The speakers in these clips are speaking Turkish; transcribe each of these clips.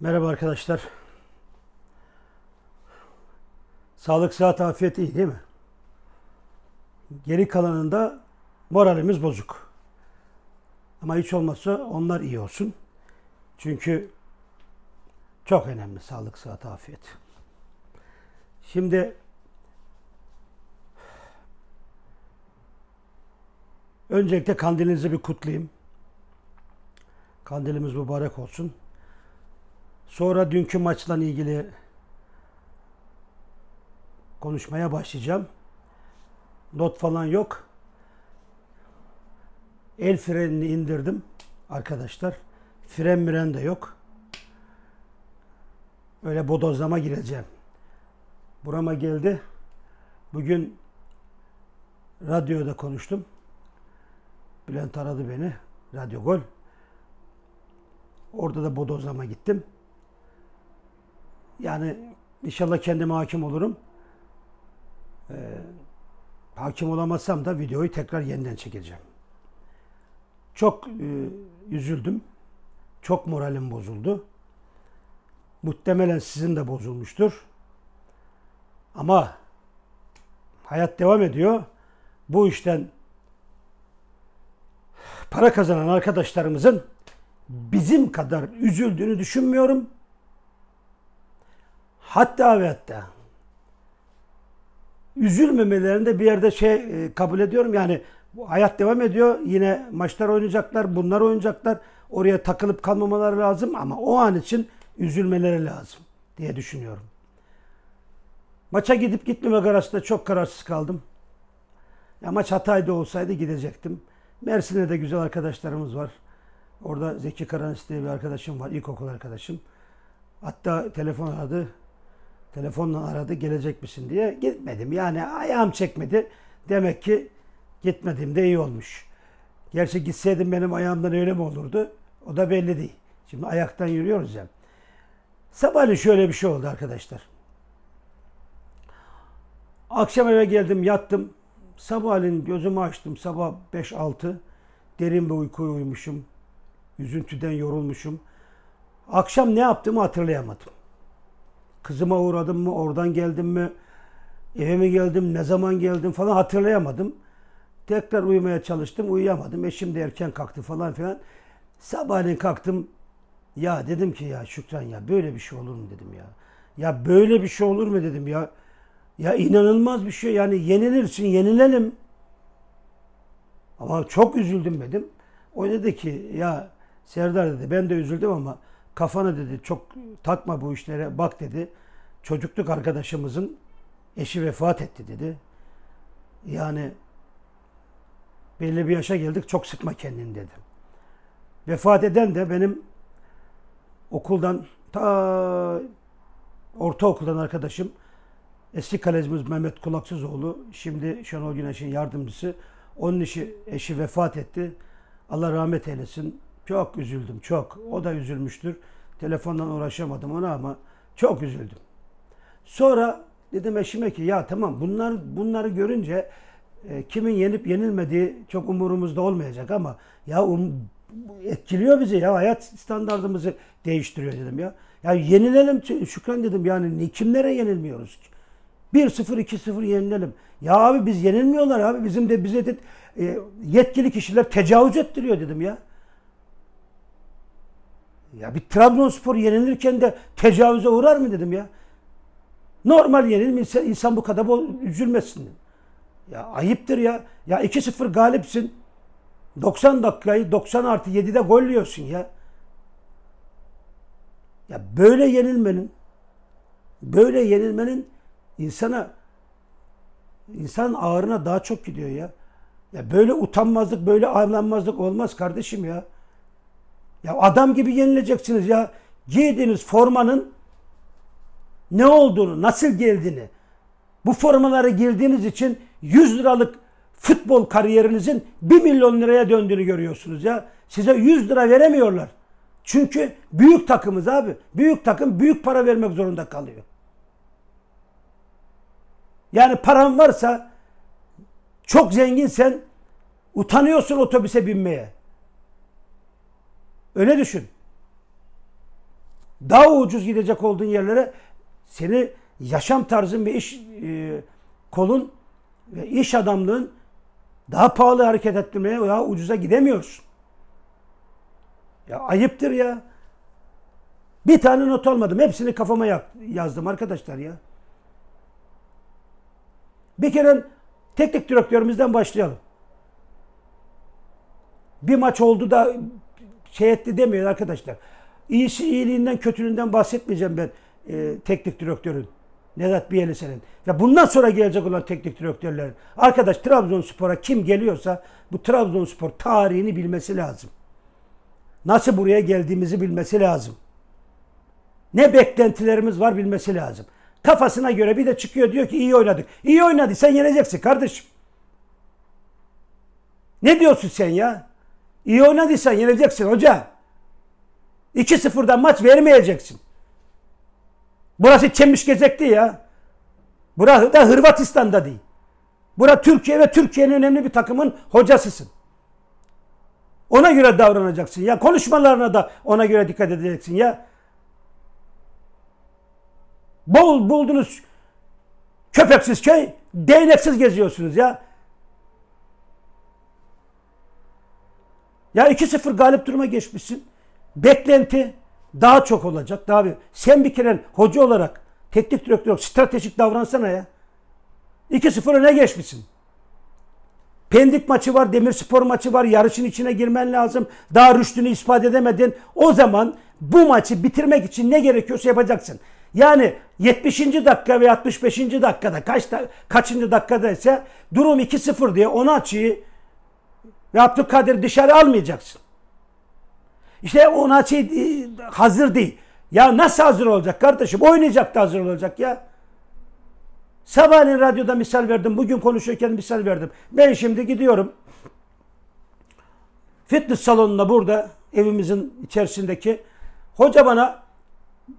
Merhaba arkadaşlar. Sağlık, sıhhat, afiyet iyi değil mi? Geri kalanında moralimiz bozuk. Ama hiç olmazsa onlar iyi olsun. Çünkü çok önemli sağlık, sıhhat, afiyet. Şimdi öncelikle kandilinizi bir kutlayayım. Kandilimiz mübarek olsun. Sonra dünkü maçla ilgili konuşmaya başlayacağım. Not falan yok. El frenini indirdim arkadaşlar. Fren müren de yok. Öyle bodozlama gireceğim. Burama geldi. Bugün radyoda konuştum. Bülent aradı beni. Radyo Gol. Orada da bodozlama gittim. Yani inşallah kendime hakim olurum. Ee, hakim olamazsam da videoyu tekrar yeniden çekeceğim. Çok e, üzüldüm. Çok moralim bozuldu. Muhtemelen sizin de bozulmuştur. Ama hayat devam ediyor. Bu işten para kazanan arkadaşlarımızın bizim kadar üzüldüğünü düşünmüyorum. Hatta ve hatta üzülmemelerinde bir yerde şey e, kabul ediyorum yani hayat devam ediyor. Yine maçlar oynayacaklar, bunlar oynayacaklar. Oraya takılıp kalmamaları lazım ama o an için üzülmeleri lazım diye düşünüyorum. Maça gidip gitmemek arasında çok kararsız kaldım. Ya maç Hatay'da olsaydı gidecektim. Mersin'de de güzel arkadaşlarımız var. Orada Zeki Karanis diye bir arkadaşım var, ilkokul arkadaşım. Hatta telefon aradı. Telefonla aradı gelecek misin diye gitmedim. Yani ayağım çekmedi. Demek ki gitmedim de iyi olmuş. Gerçi gitseydim benim ayağımdan öyle mi olurdu? O da belli değil. Şimdi ayaktan yürüyoruz ya. Sabahleyin şöyle bir şey oldu arkadaşlar. Akşam eve geldim yattım. Sabahleyin gözümü açtım. Sabah 5-6 derin bir uykuya uymuşum Üzüntüden yorulmuşum. Akşam ne yaptığımı hatırlayamadım. Kızıma uğradım mı, oradan geldim mi, eve mi geldim, ne zaman geldim falan hatırlayamadım. Tekrar uyumaya çalıştım, uyuyamadım. Eşim de erken kalktı falan filan. Sabahleyin kalktım. Ya dedim ki ya Şükran ya böyle bir şey olur mu dedim ya. Ya böyle bir şey olur mu dedim ya. Ya inanılmaz bir şey yani yenilirsin yenilelim. Ama çok üzüldüm dedim. O dedi ki ya Serdar dedi ben de üzüldüm ama kafanı dedi çok takma bu işlere bak dedi. Çocukluk arkadaşımızın eşi vefat etti dedi. Yani belli bir yaşa geldik çok sıkma kendini dedi. Vefat eden de benim okuldan ta ortaokuldan arkadaşım eski kalecimiz Mehmet Kulaksızoğlu şimdi Şenol Güneş'in yardımcısı. Onun işi eşi vefat etti. Allah rahmet eylesin. Çok üzüldüm çok. O da üzülmüştür. Telefondan uğraşamadım ona ama çok üzüldüm. Sonra dedim eşime ki ya tamam bunlar bunları görünce e, kimin yenip yenilmediği çok umurumuzda olmayacak ama ya um, etkiliyor bizi ya hayat standartımızı değiştiriyor dedim ya. Ya yenilelim Şükran dedim yani kimlere yenilmiyoruz ki? 1-0 2-0 yenilelim. Ya abi biz yenilmiyorlar abi bizim de bize de e, yetkili kişiler tecavüz ettiriyor dedim ya. Ya bir Trabzonspor yenilirken de tecavüze uğrar mı dedim ya. Normal yenilme insan, bu kadar bol üzülmesin. Ya ayıptır ya. Ya 2-0 galipsin. 90 dakikayı 90 artı 7'de golliyorsun ya. Ya böyle yenilmenin böyle yenilmenin insana insan ağrına daha çok gidiyor ya. Ya böyle utanmazlık, böyle avlanmazlık olmaz kardeşim ya. Ya adam gibi yenileceksiniz ya. Giydiğiniz formanın ne olduğunu, nasıl geldiğini. Bu formalara girdiğiniz için 100 liralık futbol kariyerinizin 1 milyon liraya döndüğünü görüyorsunuz ya. Size 100 lira veremiyorlar. Çünkü büyük takımız abi. Büyük takım büyük para vermek zorunda kalıyor. Yani paran varsa çok zenginsen utanıyorsun otobüse binmeye. Öyle düşün. Daha ucuz gidecek olduğun yerlere seni yaşam tarzın ve iş e, kolun ve iş adamlığın daha pahalı hareket ettirmeye veya ucuza gidemiyorsun. Ya ayıptır ya. Bir tane not almadım. Hepsini kafama yazdım arkadaşlar ya. Bir kere teknik direktörümüzden başlayalım. Bir maç oldu da şey etti demeyin arkadaşlar. İyisi iyiliğinden kötülüğünden bahsetmeyeceğim ben e, teknik direktörün. Nedat Bielise'nin ve bundan sonra gelecek olan teknik direktörler. Arkadaş Trabzonspor'a kim geliyorsa bu Trabzonspor tarihini bilmesi lazım. Nasıl buraya geldiğimizi bilmesi lazım. Ne beklentilerimiz var bilmesi lazım. Kafasına göre bir de çıkıyor diyor ki iyi oynadık. İyi oynadı. Sen yeneceksin kardeşim. Ne diyorsun sen ya? İyi oynadıysan yeneceksin hoca. 2-0'dan maç vermeyeceksin. Burası çemmiş gezekti ya. Burası da Hırvatistan'da değil. Bura Türkiye ve Türkiye'nin önemli bir takımın hocasısın. Ona göre davranacaksın ya. Konuşmalarına da ona göre dikkat edeceksin ya. Bol buldunuz köpeksiz köy, şey, değneksiz geziyorsunuz ya. Ya 2-0 galip duruma geçmişsin. Beklenti daha çok olacak. Daha bir. Sen bir kere hoca olarak teknik direktör yok. Stratejik davransana ya. 2-0 öne geçmişsin. Pendik maçı var, Demirspor maçı var. Yarışın içine girmen lazım. Daha rüştünü ispat edemedin. O zaman bu maçı bitirmek için ne gerekiyorsa yapacaksın. Yani 70. dakika ve 65. dakikada kaç da, kaçıncı dakikada ise durum 2-0 diye onu açıyı Abdülkadir dışarı almayacaksın. İşte ona şey e, hazır değil. Ya nasıl hazır olacak kardeşim? Oynayacak da hazır olacak ya. Sabahleyin radyoda misal verdim. Bugün konuşurken misal verdim. Ben şimdi gidiyorum. Fitness salonunda burada evimizin içerisindeki hoca bana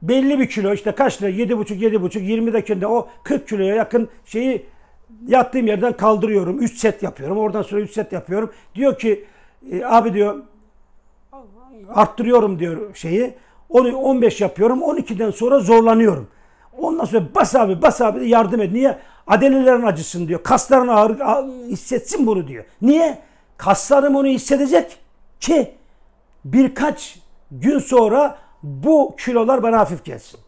belli bir kilo işte kaç lira? 7,5 7,5 20 dakikada o 40 kiloya yakın şeyi Yattığım yerden kaldırıyorum. 3 set yapıyorum. Oradan sonra 3 set yapıyorum. Diyor ki e, abi diyor arttırıyorum diyor şeyi. Onu 15 yapıyorum. 12'den sonra zorlanıyorum. Ondan sonra bas abi bas abi de yardım et. Niye? Adelelerin acısın diyor. Kasların ağrı hissetsin bunu diyor. Niye? Kaslarım onu hissedecek ki birkaç gün sonra bu kilolar bana hafif gelsin.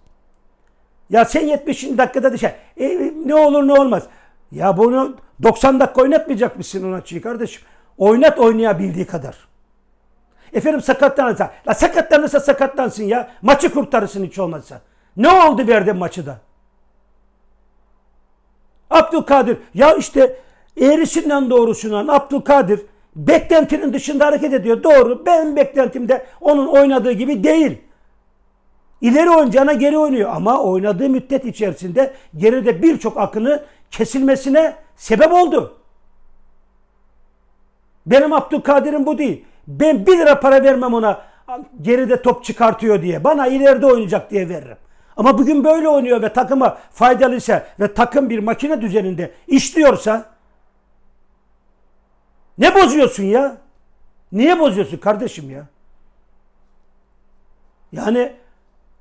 Ya sen 70. dakikada düşer. E, ne olur ne olmaz. Ya bunu 90 dakika oynatmayacak mısın ona çiğ kardeşim? Oynat oynayabildiği kadar. Efendim sakatlanırsa. La sakatlanırsa sakatlansın ya. Maçı kurtarırsın hiç olmazsa. Ne oldu verdi maçı da? Abdülkadir. Ya işte eğrisinden doğrusundan Abdülkadir beklentinin dışında hareket ediyor. Doğru. ben beklentimde onun oynadığı gibi değil. İleri oynayacağına geri oynuyor ama oynadığı müddet içerisinde geride birçok akını kesilmesine sebep oldu. Benim Abdülkadir'im bu değil. Ben bir lira para vermem ona geride top çıkartıyor diye. Bana ileride oynayacak diye veririm. Ama bugün böyle oynuyor ve takıma faydalıysa ve takım bir makine düzeninde işliyorsa ne bozuyorsun ya? Niye bozuyorsun kardeşim ya? Yani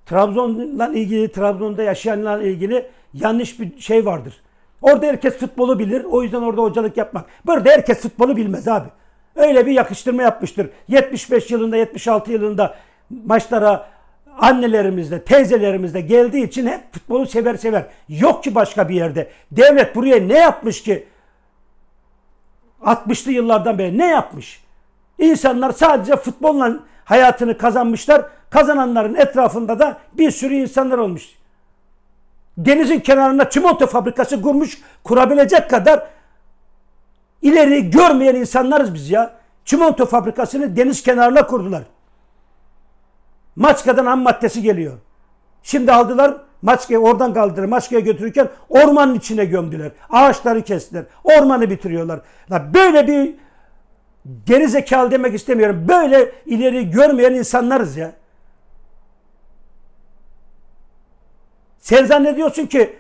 Trabzon'la ilgili, Trabzon'da yaşayanlarla ilgili yanlış bir şey vardır. Orada herkes futbolu bilir. O yüzden orada hocalık yapmak. Burada herkes futbolu bilmez abi. Öyle bir yakıştırma yapmıştır. 75 yılında, 76 yılında maçlara annelerimizle, teyzelerimizle geldiği için hep futbolu sever sever. Yok ki başka bir yerde. Devlet buraya ne yapmış ki? 60'lı yıllardan beri ne yapmış? İnsanlar sadece futbolla hayatını kazanmışlar. Kazananların etrafında da bir sürü insanlar olmuş denizin kenarına çimento fabrikası kurmuş kurabilecek kadar ileri görmeyen insanlarız biz ya. Çimento fabrikasını deniz kenarına kurdular. Maçka'dan ham maddesi geliyor. Şimdi aldılar Maçka'yı oradan kaldırır. Maçka'ya götürürken ormanın içine gömdüler. Ağaçları kestiler. Ormanı bitiriyorlar. Ya böyle bir geri zekalı demek istemiyorum. Böyle ileri görmeyen insanlarız ya. Sen zannediyorsun ki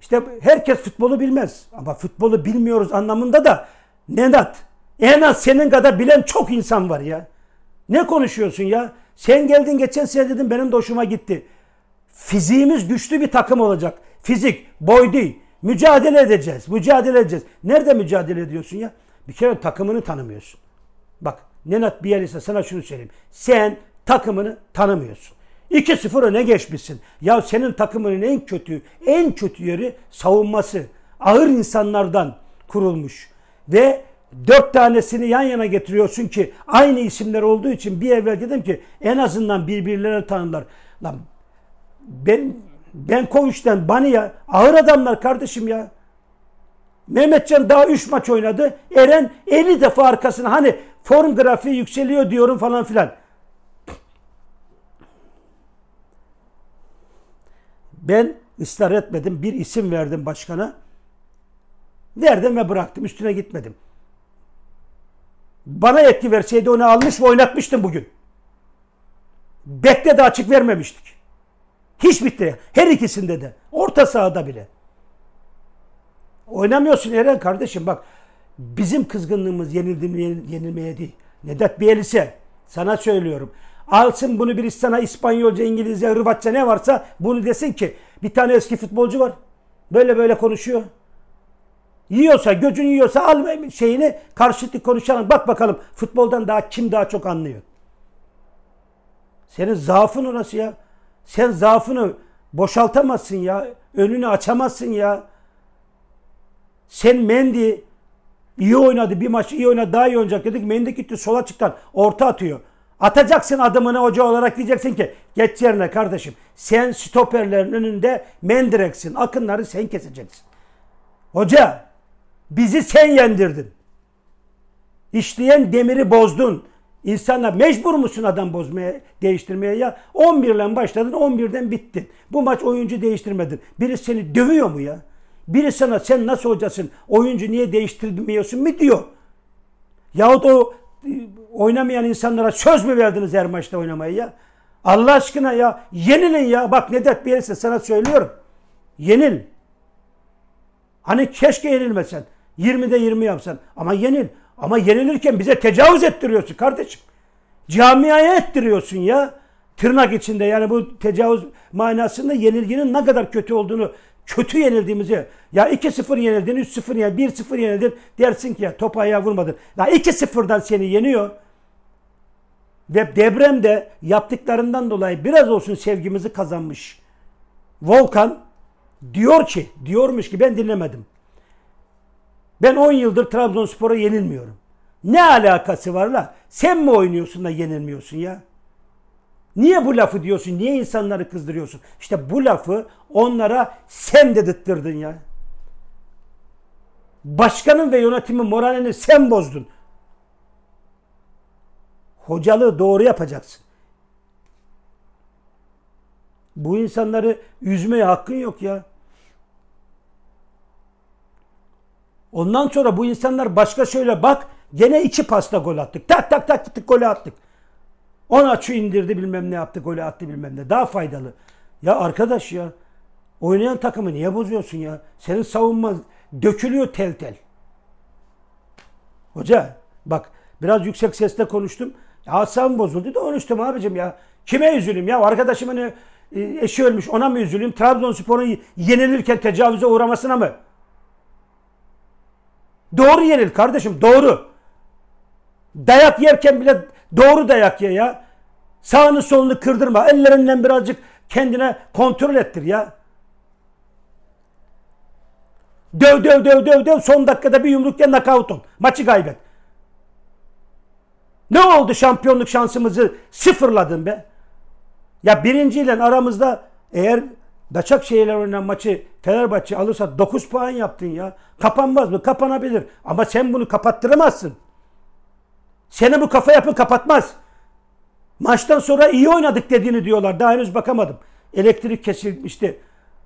işte herkes futbolu bilmez. Ama futbolu bilmiyoruz anlamında da Nenat en az senin kadar bilen çok insan var ya. Ne konuşuyorsun ya? Sen geldin geçen sene dedim benim de hoşuma gitti. Fiziğimiz güçlü bir takım olacak. Fizik, boy değil. Mücadele edeceğiz. Mücadele edeceğiz. Nerede mücadele ediyorsun ya? Bir kere takımını tanımıyorsun. Bak Nenat Bielitsa sana şunu söyleyeyim. Sen takımını tanımıyorsun. 2-0 öne geçmişsin. Ya senin takımının en kötü, en kötü yeri savunması. Ağır insanlardan kurulmuş. Ve dört tanesini yan yana getiriyorsun ki aynı isimler olduğu için bir evvel dedim ki en azından birbirlerini tanırlar. Lan ben Benkoviç'ten Bani'ye ağır adamlar kardeşim ya. Mehmetcan daha 3 maç oynadı. Eren 50 defa arkasına hani form grafiği yükseliyor diyorum falan filan. Ben ısrar etmedim. Bir isim verdim başkana. Verdim ve bıraktım. Üstüne gitmedim. Bana etki verseydi onu almış ve oynatmıştım bugün. Bekle de açık vermemiştik. Hiç bitti. Her ikisinde de. Orta sahada bile. Oynamıyorsun Eren kardeşim bak. Bizim kızgınlığımız yenildi, mi yenilmeye değil. Nedat Bielise sana söylüyorum. Alsın bunu birisi sana İspanyolca, İngilizce, Hırvatça ne varsa bunu desin ki bir tane eski futbolcu var. Böyle böyle konuşuyor. Yiyorsa, göcün yiyorsa al şeyini karşılıklı konuşalım. Bak bakalım futboldan daha kim daha çok anlıyor. Senin zaafın orası ya. Sen zaafını boşaltamazsın ya. Önünü açamazsın ya. Sen Mendy iyi oynadı bir maç iyi oynadı daha iyi oynayacak dedik. Mendy gitti sola açıktan orta atıyor. Atacaksın adımını hoca olarak diyeceksin ki geç yerine kardeşim. Sen stoperlerin önünde mendireksin. Akınları sen keseceksin. Hoca bizi sen yendirdin. İşleyen demiri bozdun. İnsanla mecbur musun adam bozmaya, değiştirmeye ya? 11 ile başladın, 11'den bittin. Bu maç oyuncu değiştirmedin. Biri seni dövüyor mu ya? Biri sana sen nasıl hocasın, oyuncu niye değiştirmiyorsun mi diyor. Yahut o oynamayan insanlara söz mü verdiniz her maçta oynamayı ya? Allah aşkına ya yenilin ya. Bak Nedet Bielsa sana söylüyorum. Yenil. Hani keşke yenilmesen. 20'de 20 yapsan. Ama yenil. Ama yenilirken bize tecavüz ettiriyorsun kardeşim. Camiaya ettiriyorsun ya. Tırnak içinde yani bu tecavüz manasında yenilginin ne kadar kötü olduğunu kötü yenildiğimizi ya 2-0 yenildin, 3-0 ya 1-0 yenildin dersin ki ya topa ayağa vurmadın. Ya 2-0'dan seni yeniyor. Ve depremde yaptıklarından dolayı biraz olsun sevgimizi kazanmış. Volkan diyor ki, diyormuş ki ben dinlemedim. Ben 10 yıldır Trabzonspor'a yenilmiyorum. Ne alakası var la? Sen mi oynuyorsun da yenilmiyorsun ya? Niye bu lafı diyorsun? Niye insanları kızdırıyorsun? İşte bu lafı onlara sen dedirttirdin ya. Başkanın ve yönetimin moralini sen bozdun. Hocalığı doğru yapacaksın. Bu insanları üzmeye hakkın yok ya. Ondan sonra bu insanlar başka şöyle bak gene iki pasta gol attık. Tak tak tak tık gol attık. Ona açı indirdi bilmem ne yaptı golü attı bilmem ne. Daha faydalı. Ya arkadaş ya oynayan takımı niye bozuyorsun ya? Senin savunma dökülüyor tel tel. Hoca bak biraz yüksek sesle konuştum. Hasan bozuldu da konuştum abicim ya. Kime üzülüm ya? Arkadaşımın e, eşi ölmüş ona mı üzülüm Trabzonspor'un yenilirken tecavüze uğramasına mı? Doğru yenil kardeşim doğru. Dayak yerken bile doğru dayak ye ya. Sağını solunu kırdırma. Ellerinden birazcık kendine kontrol ettir ya. Döv döv döv döv döv son dakikada bir yumruk ye nakavt ol. Maçı kaybet. Ne oldu şampiyonluk şansımızı sıfırladın be? Ya birinciyle aramızda eğer daçak Başakşehir'le oynanan maçı Fenerbahçe alırsa 9 puan yaptın ya. Kapanmaz mı? Kapanabilir. Ama sen bunu kapattıramazsın. Seni bu kafa yapı kapatmaz. Maçtan sonra iyi oynadık dediğini diyorlar. Daha henüz bakamadım. Elektrik kesilmişti.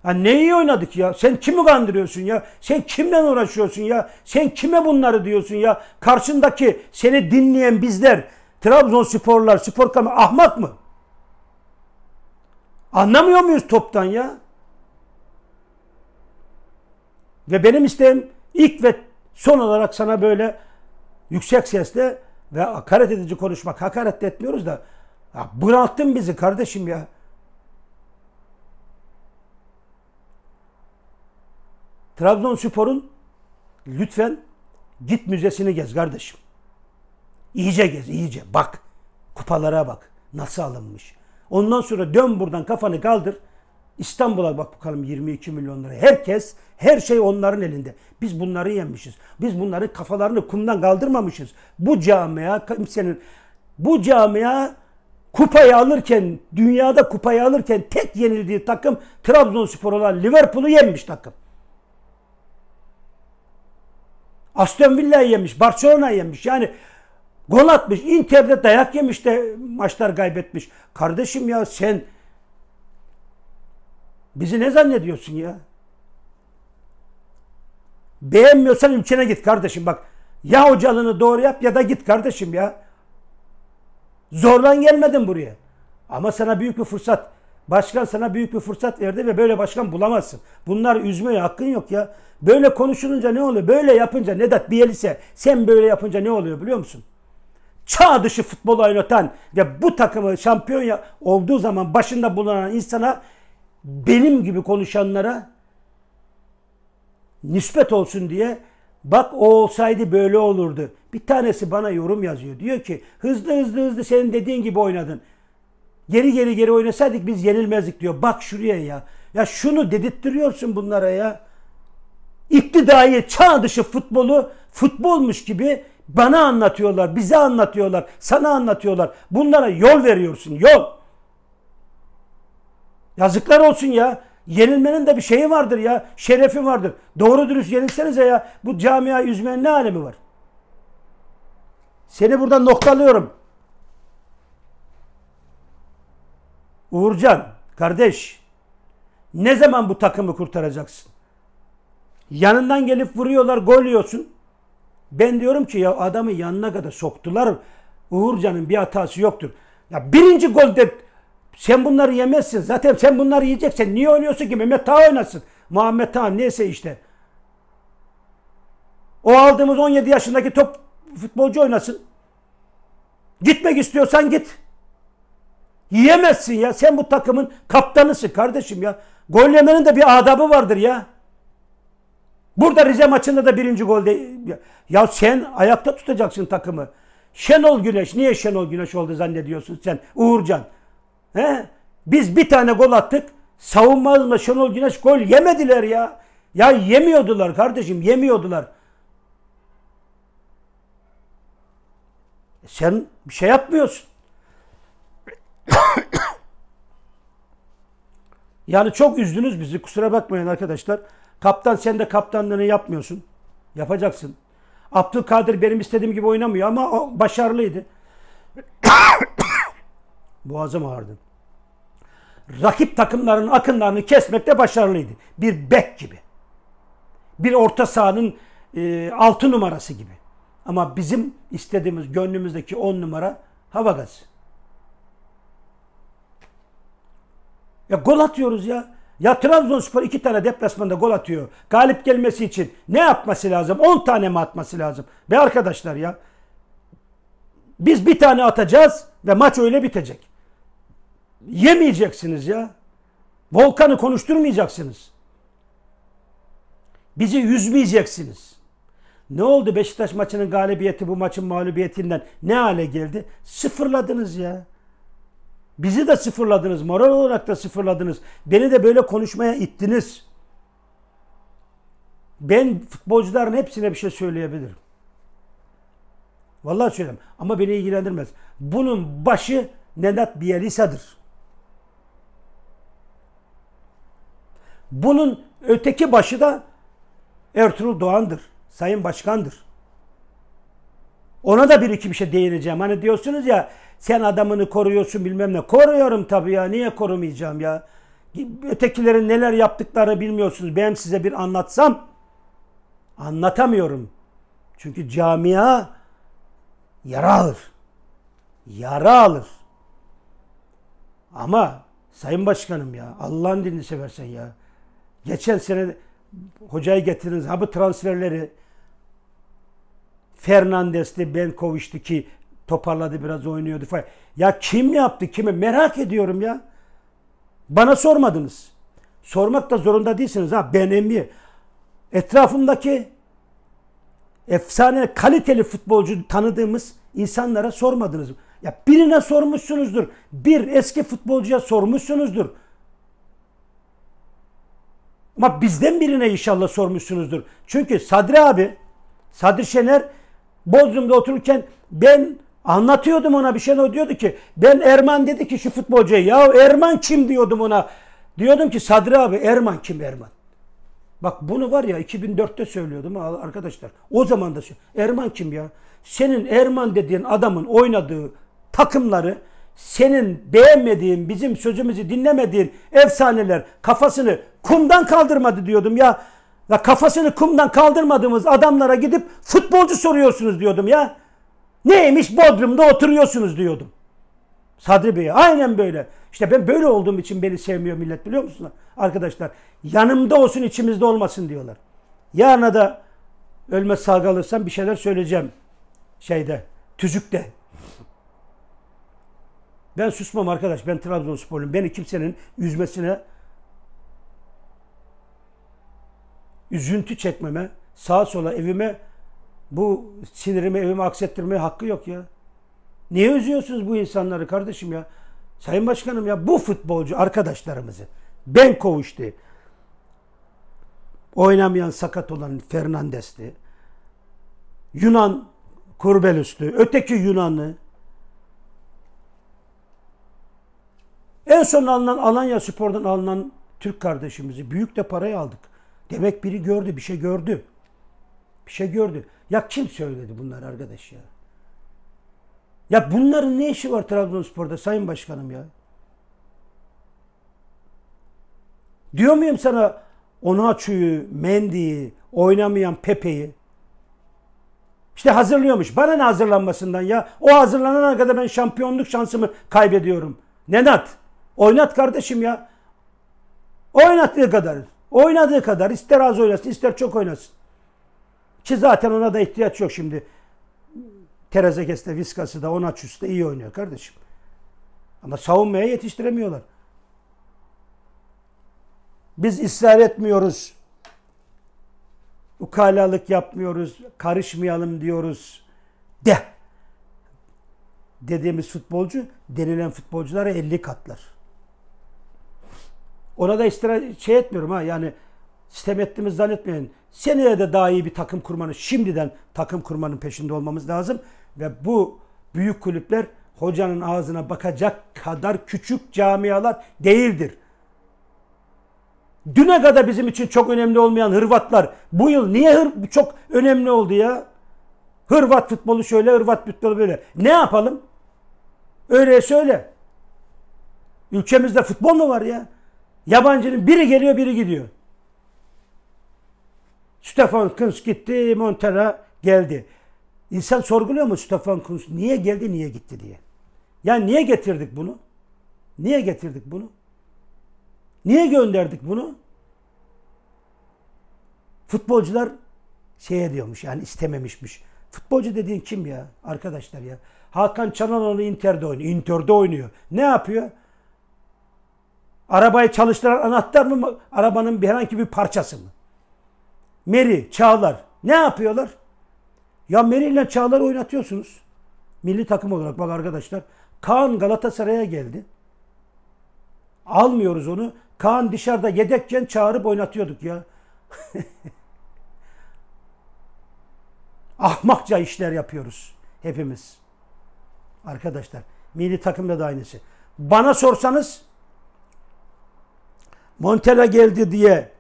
Ha ne iyi oynadık ya? Sen kimi kandırıyorsun ya? Sen kimden uğraşıyorsun ya? Sen kime bunları diyorsun ya? Karşındaki seni dinleyen bizler, Trabzonsporlar, spor kamu ahmak mı? Anlamıyor muyuz toptan ya? Ve benim isteğim ilk ve son olarak sana böyle yüksek sesle ve hakaret edici konuşmak. Hakaret de etmiyoruz da ya bıraktın bizi kardeşim ya. Trabzonspor'un lütfen git müzesini gez kardeşim. İyice gez, iyice. Bak. Kupalara bak. Nasıl alınmış. Ondan sonra dön buradan kafanı kaldır. İstanbul'a bak bakalım 22 milyon lira. Herkes, her şey onların elinde. Biz bunları yenmişiz. Biz bunları kafalarını kumdan kaldırmamışız. Bu camia kimsenin, bu camia kupayı alırken, dünyada kupayı alırken tek yenildiği takım Trabzonspor olan Liverpool'u yenmiş takım. Aston Villa'yı yemiş, Barcelona'yı yemiş. Yani gol atmış, Inter'de dayak yemiş de maçlar kaybetmiş. Kardeşim ya sen Bizi ne zannediyorsun ya? Beğenmiyorsan ülkene git kardeşim bak. Ya hocalığını doğru yap ya da git kardeşim ya. Zorlan gelmedin buraya. Ama sana büyük bir fırsat. Başkan sana büyük bir fırsat verdi ve böyle başkan bulamazsın. Bunlar üzmeye hakkın yok ya. Böyle konuşulunca ne oluyor? Böyle yapınca Nedat Bielise sen böyle yapınca ne oluyor biliyor musun? Çağ dışı futbol oynatan ve bu takımı şampiyon olduğu zaman başında bulunan insana benim gibi konuşanlara nispet olsun diye bak o olsaydı böyle olurdu. Bir tanesi bana yorum yazıyor. Diyor ki hızlı hızlı hızlı senin dediğin gibi oynadın. Geri geri geri oynasaydık biz yenilmezdik diyor. Bak şuraya ya. Ya şunu dedirttiriyorsun bunlara ya. İptidai çağ dışı futbolu futbolmuş gibi bana anlatıyorlar, bize anlatıyorlar, sana anlatıyorlar. Bunlara yol veriyorsun, yol. Yazıklar olsun ya. Yenilmenin de bir şeyi vardır ya. Şerefi vardır. Doğru dürüst yenilsenize ya. Bu camia yüzmenin ne alemi var? Seni buradan noktalıyorum. Uğurcan kardeş ne zaman bu takımı kurtaracaksın? Yanından gelip vuruyorlar gol yiyorsun. Ben diyorum ki ya adamı yanına kadar soktular. Uğurcan'ın bir hatası yoktur. Ya birinci gol golde sen bunları yemezsin. Zaten sen bunları yiyeceksen niye oynuyorsun ki? Mehmet Taha oynasın. Muhammed Taha neyse işte. O aldığımız 17 yaşındaki top futbolcu oynasın. Gitmek istiyorsan git. Yiyemezsin ya. Sen bu takımın kaptanısın kardeşim ya. Gol yemenin de bir adabı vardır ya. Burada Rize maçında da birinci golde ya sen ayakta tutacaksın takımı. Şenol Güneş niye Şenol Güneş oldu zannediyorsun sen Uğurcan? He? Biz bir tane gol attık. savunmaz mı Şenol Güneş gol yemediler ya. Ya yemiyordular kardeşim yemiyordular. Sen bir şey yapmıyorsun. yani çok üzdünüz bizi kusura bakmayın arkadaşlar. Kaptan sen de kaptanlığını yapmıyorsun. Yapacaksın. Abdülkadir benim istediğim gibi oynamıyor ama o başarılıydı. Boğazım ağrıdı. Rakip takımların akınlarını kesmekte başarılıydı. Bir bek gibi. Bir orta sahanın e, 6 numarası gibi. Ama bizim istediğimiz gönlümüzdeki on numara hava gazı. Ya gol atıyoruz ya. Ya Trabzonspor iki tane deplasmanda gol atıyor. Galip gelmesi için ne yapması lazım? 10 tane mi atması lazım? Be arkadaşlar ya. Biz bir tane atacağız ve maç öyle bitecek. Yemeyeceksiniz ya. Volkan'ı konuşturmayacaksınız. Bizi üzmeyeceksiniz. Ne oldu Beşiktaş maçının galibiyeti bu maçın mağlubiyetinden ne hale geldi? Sıfırladınız ya. Bizi de sıfırladınız. Moral olarak da sıfırladınız. Beni de böyle konuşmaya ittiniz. Ben futbolcuların hepsine bir şey söyleyebilirim. Vallahi söyleyeyim. Ama beni ilgilendirmez. Bunun başı Nenat Bielisa'dır. Bunun öteki başı da Ertuğrul Doğan'dır. Sayın Başkan'dır. Ona da bir iki bir şey değineceğim. Hani diyorsunuz ya sen adamını koruyorsun bilmem ne. Koruyorum tabii ya. Niye korumayacağım ya? Ötekilerin neler yaptıklarını bilmiyorsunuz. Ben size bir anlatsam anlatamıyorum. Çünkü camia yara alır. Yara alır. Ama Sayın Başkanım ya Allah'ın dinini seversen ya. Geçen sene hocayı getirdiniz. Ha bu transferleri Fernandes'ti, Benkoviç'ti ki toparladı biraz oynuyordu falan. Ya kim yaptı kimi merak ediyorum ya. Bana sormadınız. Sormak da zorunda değilsiniz ha ben mi? Etrafımdaki efsane kaliteli futbolcu tanıdığımız insanlara sormadınız. Ya birine sormuşsunuzdur. Bir eski futbolcuya sormuşsunuzdur. Ama bizden birine inşallah sormuşsunuzdur. Çünkü Sadri abi, Sadri Şener Bodrum'da otururken ben anlatıyordum ona bir şey o diyordu ki ben Erman dedi ki şu futbolcuya ya Erman kim diyordum ona. Diyordum ki Sadri abi Erman kim Erman? Bak bunu var ya 2004'te söylüyordum arkadaşlar. O zaman da Erman kim ya? Senin Erman dediğin adamın oynadığı takımları senin beğenmediğin, bizim sözümüzü dinlemediğin efsaneler kafasını kumdan kaldırmadı diyordum ya. Ya kafasını kumdan kaldırmadığımız adamlara gidip futbolcu soruyorsunuz diyordum ya. Neymiş Bodrum'da oturuyorsunuz diyordum. Sadri Bey aynen böyle. İşte ben böyle olduğum için beni sevmiyor millet biliyor musunuz arkadaşlar? Yanımda olsun içimizde olmasın diyorlar. Yarına da ölmez sağ kalırsam bir şeyler söyleyeceğim şeyde tüzükte ben susmam arkadaş. Ben Trabzonsporluyum. Beni kimsenin üzmesine üzüntü çekmeme, sağa sola evime bu sinirimi evime aksettirmeye hakkı yok ya. Niye üzüyorsunuz bu insanları kardeşim ya? Sayın Başkanım ya bu futbolcu arkadaşlarımızı ben kovuştu. Oynamayan sakat olan Fernandes'ti. Yunan Kurbelüs'tü. Öteki Yunanlı En son alınan Alanya Spor'dan alınan Türk kardeşimizi büyük de parayı aldık. Demek biri gördü, bir şey gördü. Bir şey gördü. Ya kim söyledi bunları arkadaş ya? Ya bunların ne işi var Trabzonspor'da Sayın Başkanım ya? Diyor muyum sana Onaçu'yu, Mendy'yi, oynamayan Pepe'yi? İşte hazırlıyormuş. Bana ne hazırlanmasından ya? O hazırlanana kadar ben şampiyonluk şansımı kaybediyorum. Nenat. Oynat kardeşim ya. Oynattığı kadar. Oynadığı kadar. ister az oynasın ister çok oynasın. Ki zaten ona da ihtiyaç yok şimdi. Terezekes de Viskası da Onaçus da iyi oynuyor kardeşim. Ama savunmaya yetiştiremiyorlar. Biz ısrar etmiyoruz. Ukalalık yapmıyoruz. Karışmayalım diyoruz. De. Dediğimiz futbolcu denilen futbolculara 50 katlar. Orada istira şey etmiyorum ha yani sistem ettiğimiz zannetmeyin. Seneye de daha iyi bir takım kurmanın, şimdiden takım kurmanın peşinde olmamız lazım. Ve bu büyük kulüpler hocanın ağzına bakacak kadar küçük camialar değildir. Düne kadar bizim için çok önemli olmayan Hırvatlar bu yıl niye çok önemli oldu ya? Hırvat futbolu şöyle, Hırvat futbolu böyle. Ne yapalım? Öyle söyle. Ülkemizde futbol mu var ya? Yabancının biri geliyor biri gidiyor. Stefan Kunz gitti, Montana geldi. İnsan sorguluyor mu Stefan Kunz niye geldi, niye gitti diye. Yani niye getirdik bunu? Niye getirdik bunu? Niye gönderdik bunu? Futbolcular şeye diyormuş yani istememişmiş. Futbolcu dediğin kim ya arkadaşlar ya? Hakan Çalhanoğlu Inter'de oynuyor. Inter'de oynuyor. Ne yapıyor? Arabayı çalıştıran anahtar mı? Arabanın bir herhangi bir parçası mı? Meri, Çağlar ne yapıyorlar? Ya Meri ile Çağlar oynatıyorsunuz. Milli takım olarak bak arkadaşlar. Kaan Galatasaray'a geldi. Almıyoruz onu. Kaan dışarıda yedekken çağırıp oynatıyorduk ya. Ahmakça işler yapıyoruz hepimiz. Arkadaşlar milli takımda da aynısı. Bana sorsanız Montella geldi diye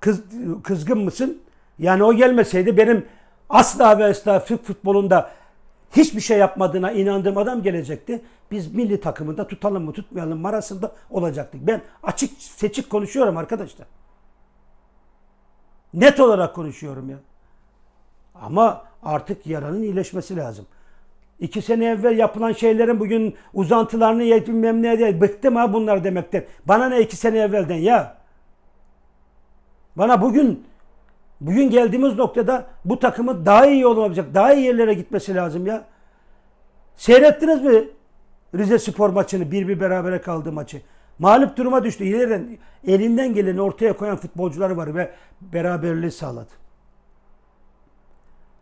kız, kızgın mısın? Yani o gelmeseydi benim asla ve asla Türk futbolunda hiçbir şey yapmadığına inandığım adam gelecekti. Biz milli takımında tutalım mı tutmayalım Marasında olacaktık. Ben açık seçik konuşuyorum arkadaşlar. Net olarak konuşuyorum ya. Ama artık yaranın iyileşmesi lazım. İki sene evvel yapılan şeylerin bugün uzantılarını yiyip bilmem ne diye bıktım ha bunlar demekten. Bana ne iki sene evvelden ya? Bana bugün bugün geldiğimiz noktada bu takımı daha iyi olabilecek, daha iyi yerlere gitmesi lazım ya. Seyrettiniz mi Rize Spor maçını bir bir berabere kaldığı maçı? Mağlup duruma düştü. İleriden elinden geleni ortaya koyan futbolcular var ve beraberliği sağladı.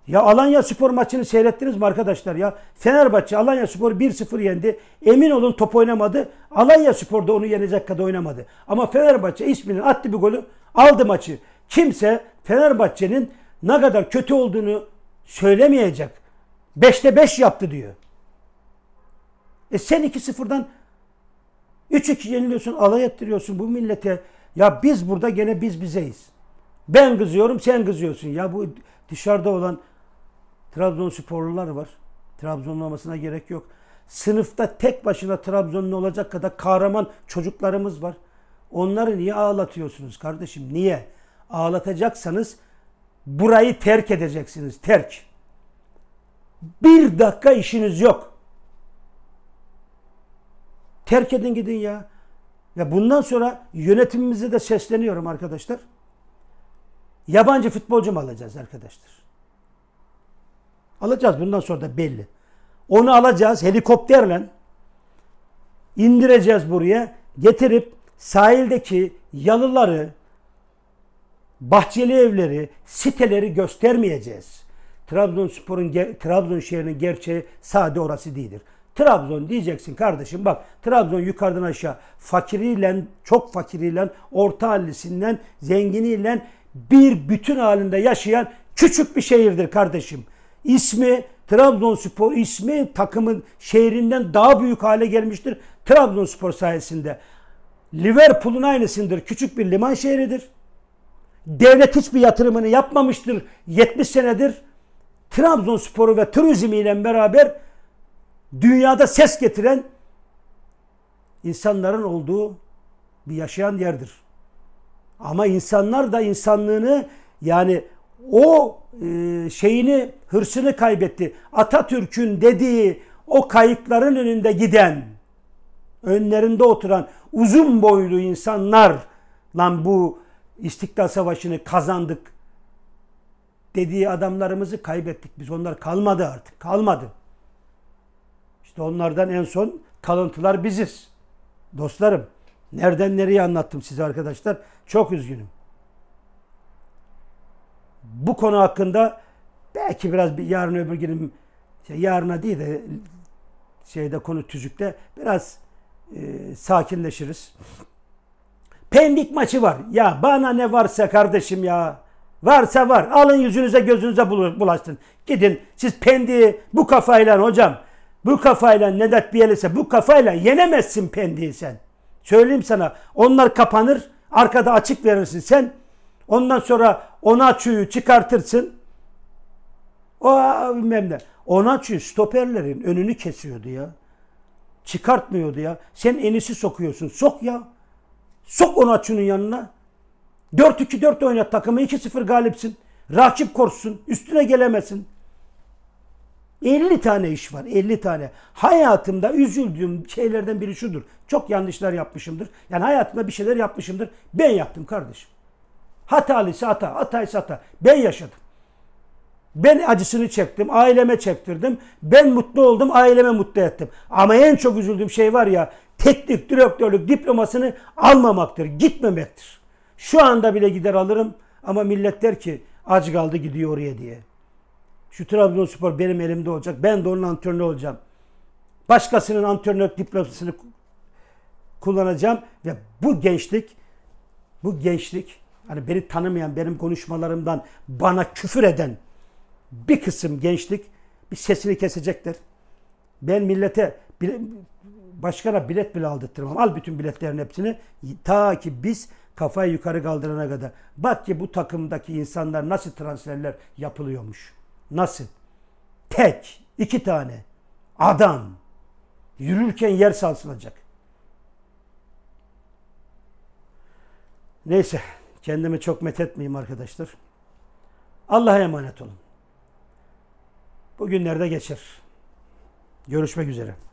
Ya Alanya Spor maçını seyrettiniz mi arkadaşlar ya? Fenerbahçe Alanya Spor 1-0 yendi. Emin olun top oynamadı. Alanya Spor da onu yenecek kadar oynamadı. Ama Fenerbahçe isminin attı bir golü aldı maçı. Kimse Fenerbahçe'nin ne kadar kötü olduğunu söylemeyecek. 5'te 5 yaptı diyor. E sen 2-0'dan 3-2 yeniliyorsun, alay ettiriyorsun bu millete. Ya biz burada gene biz bizeyiz. Ben kızıyorum, sen kızıyorsun. Ya bu dışarıda olan Trabzonsporlular var. Trabzonlamasına gerek yok. Sınıfta tek başına Trabzonlu olacak kadar kahraman çocuklarımız var. Onları niye ağlatıyorsunuz kardeşim? Niye? Ağlatacaksanız burayı terk edeceksiniz. Terk. Bir dakika işiniz yok. Terk edin gidin ya. Ve bundan sonra yönetimimize de sesleniyorum arkadaşlar. Yabancı futbolcu mu alacağız arkadaşlar? Alacağız bundan sonra da belli. Onu alacağız helikopterle indireceğiz buraya. Getirip sahildeki yalıları, bahçeli evleri, siteleri göstermeyeceğiz. Trabzonspor'un Trabzon şehrinin gerçeği sade orası değildir. Trabzon diyeceksin kardeşim bak Trabzon yukarıdan aşağı fakiriyle çok fakiriyle orta hallisinden zenginiyle bir bütün halinde yaşayan küçük bir şehirdir kardeşim ismi Trabzonspor ismi takımın şehrinden daha büyük hale gelmiştir. Trabzonspor sayesinde. Liverpool'un aynısındır. Küçük bir liman şehridir. Devlet hiçbir yatırımını yapmamıştır 70 senedir. Trabzonspor'u ve turizmi beraber dünyada ses getiren insanların olduğu bir yaşayan yerdir. Ama insanlar da insanlığını yani o e, şeyini, hırsını kaybetti. Atatürk'ün dediği o kayıkların önünde giden, önlerinde oturan uzun boylu insanlar lan bu İstiklal Savaşı'nı kazandık dediği adamlarımızı kaybettik. Biz onlar kalmadı artık. Kalmadı. İşte onlardan en son kalıntılar biziz. Dostlarım nereden nereye anlattım size arkadaşlar. Çok üzgünüm bu konu hakkında belki biraz bir yarın öbür gün şey, yarına değil de şeyde konu tüzükte biraz e, sakinleşiriz. Pendik maçı var. Ya bana ne varsa kardeşim ya. Varsa var. Alın yüzünüze gözünüze bulaştın. Gidin siz pendiği bu kafayla hocam. Bu kafayla Nedat Bielitsa bu kafayla yenemezsin pendiği sen. Söyleyeyim sana. Onlar kapanır. Arkada açık verirsin sen. Ondan sonra ona çüyü çıkartırsın. O bilmem ne. Ona çüyü stoperlerin önünü kesiyordu ya. Çıkartmıyordu ya. Sen enisi sokuyorsun. Sok ya. Sok ona çünün yanına. 4-2-4 oynat takımı. 2-0 galipsin. Rakip korsun. Üstüne gelemesin. 50 tane iş var. 50 tane. Hayatımda üzüldüğüm şeylerden biri şudur. Çok yanlışlar yapmışımdır. Yani hayatımda bir şeyler yapmışımdır. Ben yaptım kardeşim. Hatalıysa hata, hataysa hata. Ben yaşadım. Ben acısını çektim, aileme çektirdim. Ben mutlu oldum, aileme mutlu ettim. Ama en çok üzüldüğüm şey var ya, teknik direktörlük diplomasını almamaktır, gitmemektir. Şu anda bile gider alırım ama millet der ki aç kaldı gidiyor oraya diye. Şu Trabzonspor benim elimde olacak. Ben de onun antrenörü olacağım. Başkasının antrenörlük diplomasını kullanacağım ve bu gençlik bu gençlik hani beni tanımayan, benim konuşmalarımdan bana küfür eden bir kısım gençlik bir sesini kesecektir. Ben millete bile, başkana bilet bile aldırtırmam. Al bütün biletlerin hepsini ta ki biz kafayı yukarı kaldırana kadar. Bak ki bu takımdaki insanlar nasıl transferler yapılıyormuş. Nasıl? Tek, iki tane adam yürürken yer sarsılacak. Neyse. Kendimi çok methetmeyeyim arkadaşlar. Allah'a emanet olun. Bugünlerde geçer. Görüşmek üzere.